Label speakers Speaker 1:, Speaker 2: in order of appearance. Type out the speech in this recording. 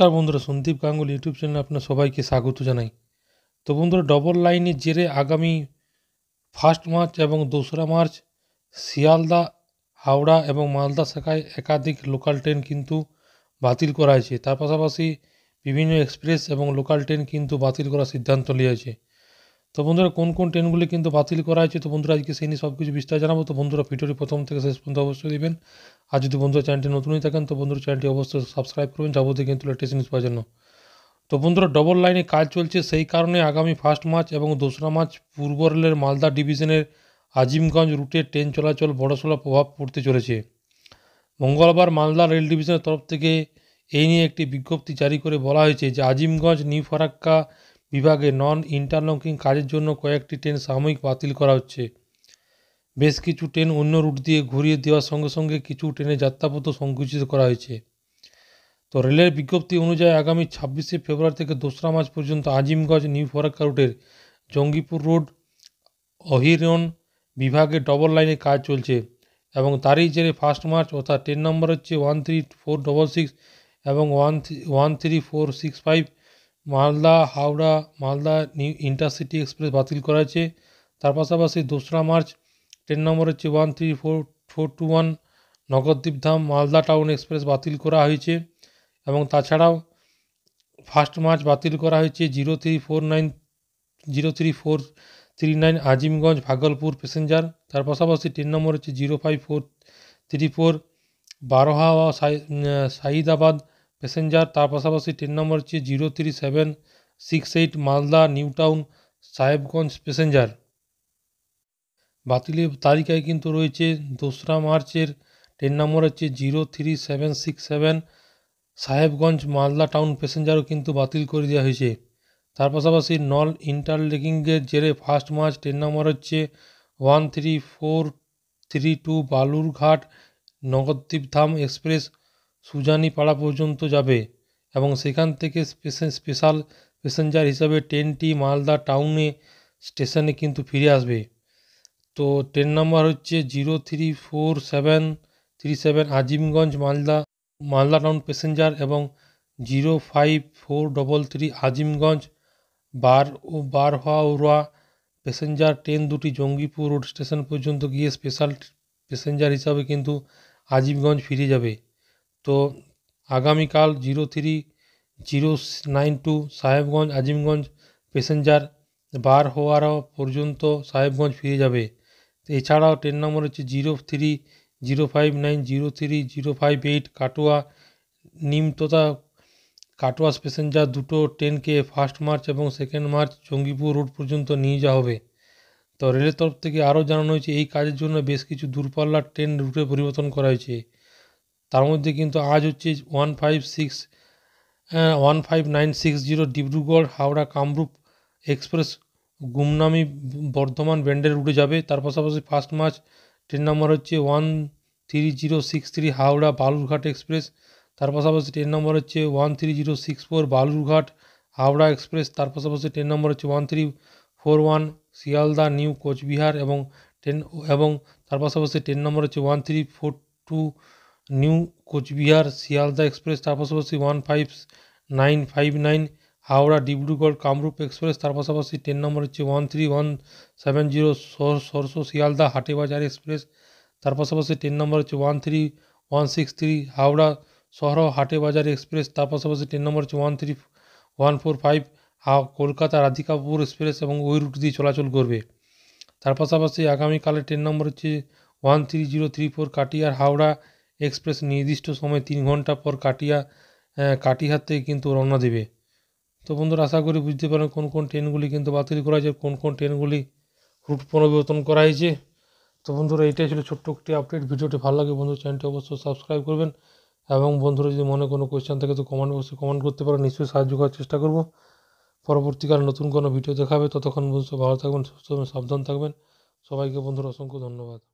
Speaker 1: নমস্কার বন্ধুরা সন্দীপ গাঙ্গুলি ইউটিউব চ্যানেলে আপনার সবাইকে স্বাগত জানাই তো বন্ধুরা ডবল লাইনের জেরে আগামী ফার্স্ট মার্চ এবং দোসরা মার্চ শিয়ালদা হাওড়া এবং মালদা শাখায় একাধিক লোকাল ট্রেন কিন্তু বাতিল করা হয়েছে তার পাশাপাশি বিভিন্ন এক্সপ্রেস এবং লোকাল ট্রেন কিন্তু বাতিল করার সিদ্ধান্ত নিয়েছে তো বন্ধুরা কোন কোন ট্রেনগুলি কিন্তু বাতিল করা হয়েছে তো বন্ধুরা আজকে সেই নিয়ে সব কিছু বিস্তার জানাবো তো বন্ধুরা ভিডিওটি প্রথম থেকে শেষ পর্যন্ত অবশ্যই দেবেন আর যদি বন্ধুরা চ্যানেলটি নতুনই থাকেন তো বন্ধুরা চ্যানেলটি অবশ্যই সাবস্ক্রাইব করবেন যাবতীয় কিন্তু লেটেস্ট নিউজ পাওয়ার জন্য তো বন্ধুরা ডবল লাইনে কাজ চলছে সেই কারণে আগামী ফার্স্ট মার্চ এবং দোসরা মার্চ পূর্ব রেলের মালদা ডিভিশনের আজিমগঞ্জ রুটে ট্রেন চলাচল বড়সড় প্রভাব পড়তে চলেছে মঙ্গলবার মালদা রেল ডিভিশনের তরফ থেকে এই নিয়ে একটি বিজ্ঞপ্তি জারি করে বলা হয়েছে যে আজিমগঞ্জ নিউ ফারাক্কা বিভাগে নন ইন্টারলকিং কাজের জন্য কয়েকটি ট্রেন সাময়িক বাতিল করা হচ্ছে বেশ কিছু ট্রেন অন্য রুট দিয়ে ঘুরিয়ে দেওয়ার সঙ্গে সঙ্গে কিছু ট্রেনের যাত্রাপথ সংকুচিত করা হয়েছে তো রেলের বিজ্ঞপ্তি অনুযায়ী আগামী ছাব্বিশে ফেব্রুয়ারি থেকে দোসরা মার্চ পর্যন্ত আজিমগঞ্জ নিউ ফরাক্কা রুটের জঙ্গিপুর রোড অহিরন বিভাগে ডবল লাইনে কাজ চলছে এবং তারই জেরে ফার্স্ট মার্চ অর্থাৎ ট্রেন নম্বর হচ্ছে one three four double six এবং one one three four six five Malda Howrah Malda new intercity express বাতিল করা হয়েছে তার পাশাপাশি দোসরা মার্চ ট্রেন নম্বর হচ্ছে one three four four two one Nabadwip Dham Malda town express বাতিল করা হয়েছে এবং তাছাড়াও ফার্স্ট মার্চ বাতিল করা হয়েছে zero three four nine zero three four three nine Azimganj Bhagalpur passenger তার পাশাপাশি ট্রেন নম্বর হচ্ছে zero five four three four Barharwa সাহিদাবাদ প্যাসেঞ্জার তার পাশাপাশি ট্রেন নম্বর হচ্ছে zero three seven six eight Malda new town Sahebganj passenger বাতিলের তালিকায় কিন্তু রয়েছে দোসরা মার্চের ট্রেন নম্বর হচ্ছে zero three seven six seven Sahebganj Malda town প্যাসেঞ্জারও কিন্তু বাতিল করে দেওয়া হয়েছে তার পাশাপাশি নল ইন্টারলেকিংয়ের জেরে ফার্স্ট মার্চ ট্রেন নম্বর হচ্ছে one three four three two Balurghat Nabadwip Dham express Sujnipara পর্যন্ত যাবে এবং সেখান থেকে স্পেশাল প্যাসেঞ্জার হিসাবে ট্রেনটি মালদা টাউনে স্টেশনে কিন্তু ফিরে আসবে তো ট্রেন নাম্বার হচ্ছে zero three four seven three seven Azimganj Malda Malda town passenger এবং zero five four double three Azimganj বার ও বারহাওড়া প্যাসেঞ্জার ট্রেন দুটি জঙ্গিপুর রোড স্টেশন পর্যন্ত গিয়ে স্পেশাল প্যাসেঞ্জার হিসাবে কিন্তু আজিমগঞ্জ ফিরে যাবে তো আগামীকাল zero three zero nine two Sahebganj Azimganj passenger বার হওয়ার পর্যন্ত সাহেবগঞ্জ ফিরে যাবে এছাড়াও ট্রেন নম্বর হচ্ছে zero three zero five nine zero three zero five eight Katwa Nimtita Katwa passenger দুটো ট্রেনকে ফার্স্ট মার্চ এবং সেকেন্ড মার্চ জঙ্গিপুর রোড পর্যন্ত নিয়ে যাওয়া হবে তো রেলের তরফ থেকে আরও জানানো হয়েছে এই কাজের জন্য বেশ কিছু দূরপাল্লার ট্রেন রুটে পরিবর্তন করা হয়েছে তার মধ্যে কিন্তু আজ হচ্ছে one five six one five nine six zero Dibrugarh Howrah Kamrup express গুমনামি বর্ধমান ব্যান্ডের উঠে যাবে তার পাশাপাশি ফার্স্ট মার্চ ট্রেন নম্বর হচ্ছে one three zero six three Howrah Balurghat express তার পাশাপাশি ট্রেন নম্বর হচ্ছে one three zero six four Balurghat Howrah express তার পাশাপাশি ট্রেন নম্বর হচ্ছে one three four one Sealdah new Cooch Behar এবং ট্রেন এবং তার পাশাপাশি ট্রেন নম্বর হচ্ছে one three four two new Cooch Behar Sealdah express তার পাশাপাশি one five nine five nine Howrah Dibrugarh Kamrup express তার পাশাপাশি ট্রেন নম্বর হচ্ছে one three one seven zero সরসো শিয়ালদা হাটেবাজার এক্সপ্রেস তার পাশাপাশি ট্রেন নম্বর হচ্ছে one three one six three Howrah শহর হাটেবাজার এক্সপ্রেস তার পাশাপাশি ট্রেন নম্বর হচ্ছে one three one four five Kolkata Radhikapur express এবং ওই রুট দিয়ে চলাচল করবে তার পাশাপাশি আগামীকালের ট্রেন নম্বর হচ্ছে one three zero three four Katihar Howrah express নির্দিষ্ট সময় তিন ঘন্টা পর কাটিয়া কাটিহার থেকে কিন্তু রওনা দেবে তো বন্ধুরা আশা করি বুঝতে পারেন কোন কোন ট্রেনগুলি কিন্তু বাতিল করা হয়েছে কোন কোন ট্রেনগুলি রুট পুনর্বিবর্তন করা হয়েছে তো বন্ধুরা এটাই ছিল ছোট্ট একটি আপডেট ভিডিওটি ভালো লাগে বন্ধু চ্যানেলটি অবশ্যই সাবস্ক্রাইব করবেন এবং বন্ধুরা যদি মনে কোনো কোয়েশ্চেন থাকে তো কমেন্ট বক্সে কমেন্ট করতে পারেন নিশ্চয়ই সাহায্য করার চেষ্টা করব পরবর্তীকালে নতুন কোনো ভিডিও দেখাবে ততক্ষণ বন্ধু ভালো থাকবেন সুস্থ সাবধান থাকবেন সবাইকে বন্ধুরা অসংখ্য ধন্যবাদ